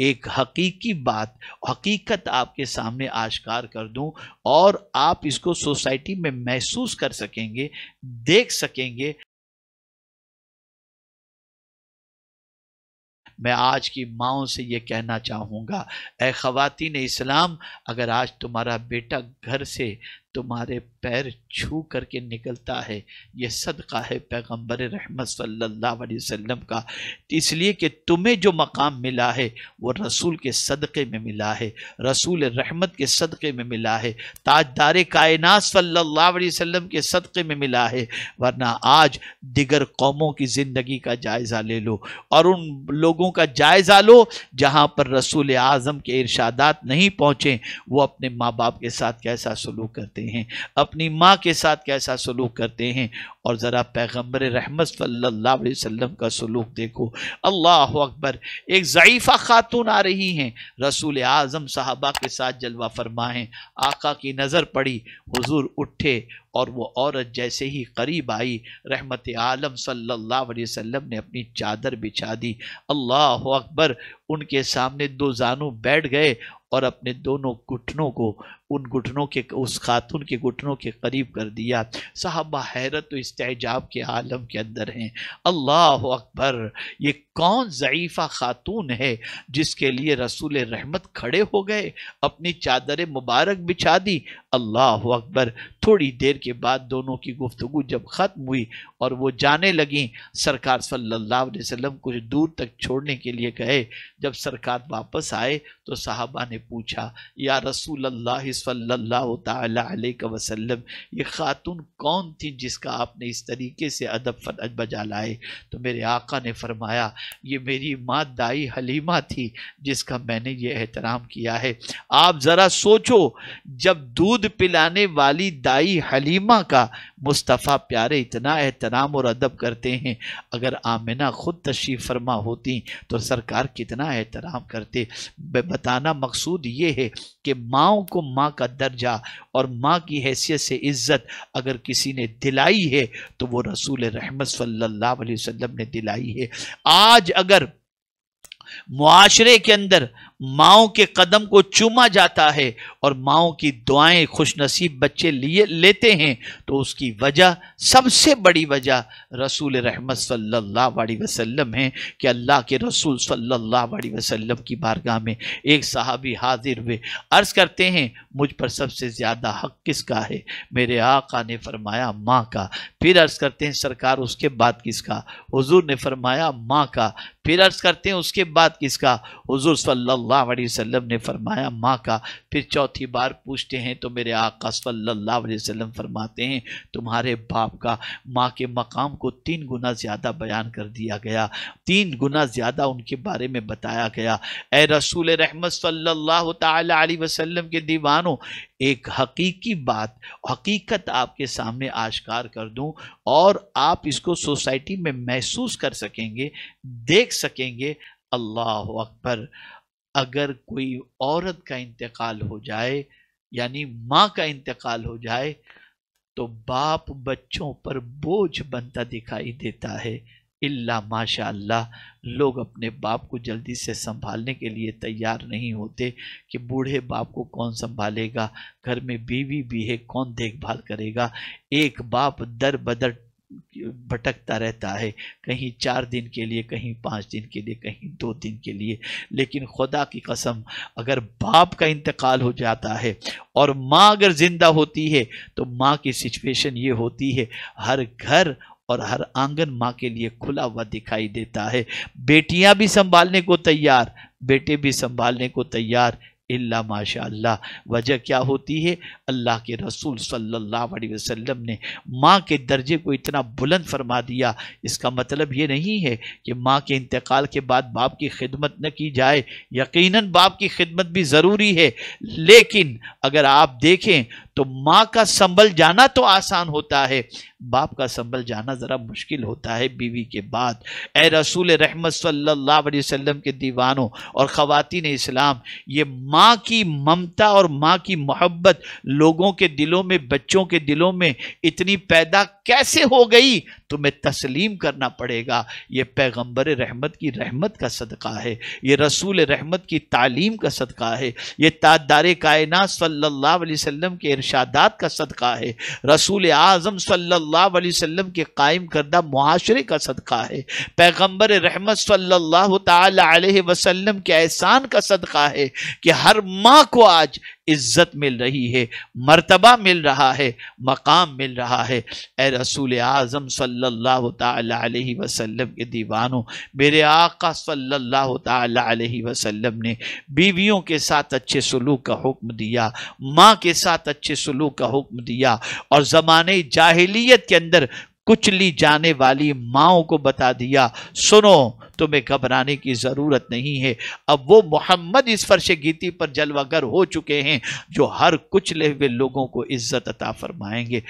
एक हकीकी बात हकीकत आपके सामने आश्कार कर दूं और आप इसको सोसाइटी में महसूस कर सकेंगे देख सकेंगे मैं आज की माओ से ये कहना चाहूँगा ए खातिन इस्लाम अगर आज तुम्हारा बेटा घर से तुम्हारे पैर छू करके निकलता है यह सदका है पैगम्बर रहमत सल्लल्लाहु अलैहि वसल्लम का इसलिए कि तुम्हें जो मकाम मिला है वो रसूल के सदक़े में मिला है रसूल रहमत के सदक़े में मिला है ताजदार कायनात सल्लल्लाहु अलैहि वसल्लम के सदक़े में मिला है वरना आज दिगर कौमों की ज़िंदगी का जायज़ा ले लो और उन लोगों का जायज़ा लो जहाँ पर रसूल आज़म के इर्शादात नहीं पहुँचें वो अपने माँ बाप के साथ कैसा सलूक करते करते हैं अपनी माँ के साथ कैसा सलूक करते हैं और ज़रा पैगम्बर रहमत सल्लल्लाहु का सलूक देखो अल्लाह अकबर एक ज़यीफ़ा खातून आ रही हैं रसूल आज़म साहबा के साथ जलवा फरमाएँ आका की नज़र पड़ी हजूर उठे और वो औरत जैसे ही करीब आई रहमत आलम सल्लल्लाहु अलैहि वसल्लम ने अपनी चादर बिछा दी अल्लाह अकबर उनके सामने दो जानू बैठ गए और अपने दोनों घुटनों को उन घुटनों के उस खातून के घुटनों के करीब कर दिया साहबा हैरत तो तेजाब के आलम के अंदर हैं अल्लाह अकबर ये कौन ज़ीफ़ा खातून है जिसके लिए रसूल रहमत खड़े हो गए अपनी चादर मुबारक बिछा दी अल्लाह अकबर थोड़ी देर के बाद दोनों की गुफ्तु जब ख़त्म हुई और वो जाने लगी सरकार सल्लल्लाहु अलैहि वसल्लम कुछ दूर तक छोड़ने के लिए गए जब सरकार वापस आए तो साहबा ने पूछा या रसूल अल्लाह सल्लल्लाहु अलैहि वसल्लम ये खातून कौन थी जिसका आपने इस तरीके से अदब फरज बजा लाए तो मेरे आका ने फरमाया ये मेरी माँ दाई हलीमा थी जिसका मैंने ये एहतराम किया है आप ज़रा सोचो जब दूध पिलाने वाली दाई हलीमा का मुस्तफ़ा प्यारे इतना एहतराम और अदब करते हैं अगर आमिना ख़ुद तशरीफ़ फरमा होती तो सरकार कितना एहतराम करते बताना मकसूद ये है कि माओ को माँ का दर्जा और माँ की हैसियत से इज़्ज़त अगर किसी ने दिलाई है तो वो रसूल रहमत सल्ला वसम ने दिलाई है आज अगर मुआरे के अंदर माओ के कदम को चूमा जाता है और माओ की दुआएं खुशनसीब बच्चे लिए लेते हैं तो उसकी वजह सबसे बड़ी वजह रसूल रहमत सल्लल्लाहु अलैहि वसल्लम है कि अल्लाह के रसूल सल्लल्लाहु अलैहि वसल्लम की बारगाह में एक साहबी हाजिर हुए अर्ज़ करते हैं मुझ पर सबसे ज़्यादा हक किसका है मेरे आका ने फरमाया माँ का फिर अर्ज़ करते हैं सरकार उसके बाद किसका हजूर ने फरमाया माँ का फिर अर्ज़ करते हैं उसके बाद किसका हजूर सल्लल्लाहु सल्लल्लाहु अलैहि वसल्लम ने फरमाया माँ का फिर चौथी बार पूछते हैं तो मेरे आका सल्लल्लाहु अलैहि वसल्लम फरमाते हैं तुम्हारे बाप का माँ के मकाम को तीन गुना ज़्यादा बयान कर दिया गया तीन गुना ज़्यादा उनके बारे में बताया गया ए रसूल रहमत सल्लल्लाहु अलैहि वसल्लम के दीवानों एक हकीकी बात हकीकत आपके सामने आश्कार कर दूं और आप इसको सोसाइटी में महसूस कर सकेंगे देख सकेंगे अल्लाह अकबर अगर कोई औरत का इंतकाल हो जाए यानी माँ का इंतकाल हो जाए तो बाप बच्चों पर बोझ बनता दिखाई देता है इल्ला माशा लोग अपने बाप को जल्दी से संभालने के लिए तैयार नहीं होते कि बूढ़े बाप को कौन संभालेगा घर में बीवी भी है कौन देखभाल करेगा एक बाप दर बदर भटकता रहता है कहीं चार दिन के लिए कहीं पाँच दिन के लिए कहीं दो दिन के लिए लेकिन खुदा की कसम अगर बाप का इंतकाल हो जाता है और माँ अगर ज़िंदा होती है तो माँ की सिचुएशन ये होती है हर घर और हर आंगन माँ के लिए खुला हुआ दिखाई देता है बेटियाँ भी संभालने को तैयार बेटे भी संभालने को तैयार इल्ला माशा वजह क्या होती है अल्लाह के रसूल सल्लल्लाहु अलैहि वसल्लम ने माँ के दर्जे को इतना बुलंद फरमा दिया इसका मतलब ये नहीं है कि माँ के इंतकाल के बाद बाप की खिदमत न की जाए यकीनन बाप की खिदमत भी ज़रूरी है लेकिन अगर आप देखें तो माँ का संबल जाना तो आसान होता है बाप का संबल जाना ज़रा मुश्किल होता है बीवी के बाद ए रसूल रहमत सल्लल्लाहु अलैहि वसल्लम के दीवानों और ख़वातीन इस्लाम ये माँ की ममता और माँ की मोहब्बत लोगों के दिलों में बच्चों के दिलों में इतनी पैदा कैसे हो गई तुम्हें तस्लीम करना पड़ेगा ये पैगंबर रहमत की रहमत का सदका है ये रसूल रहमत की तालीम का सदका है ये तादार कायन सल्ला वसम के इर्शादात का सदका है रसूल आज़म सल्ला वसम के कायम करदा मुआरे का सदका है पैगम्बर रहमत सल्ला वसलम के एहसान का सदका है कि हर माँ को आज इज्जत मिल रही है मर्तबा मिल रहा है मकाम मिल रहा है ए रसूल आज़म सल्लल्लाहु अलैहि वसल्लम के दीवानों मेरे आका सल्लल्लाहु अलैहि वसल्लम ने बीवियों के साथ अच्छे सलूक का हुक्म दिया माँ के साथ अच्छे सलूक का हुक्म दिया और ज़माने जाहिलियत के अंदर कुचली जाने वाली माओ को बता दिया सुनो तुम्हें घबराने की ज़रूरत नहीं है अब वो मोहम्मद इस फर्श गीती पर जलवागर हो चुके हैं जो हर कुचले हुए लोगों को इज्जत अता फरमाएंगे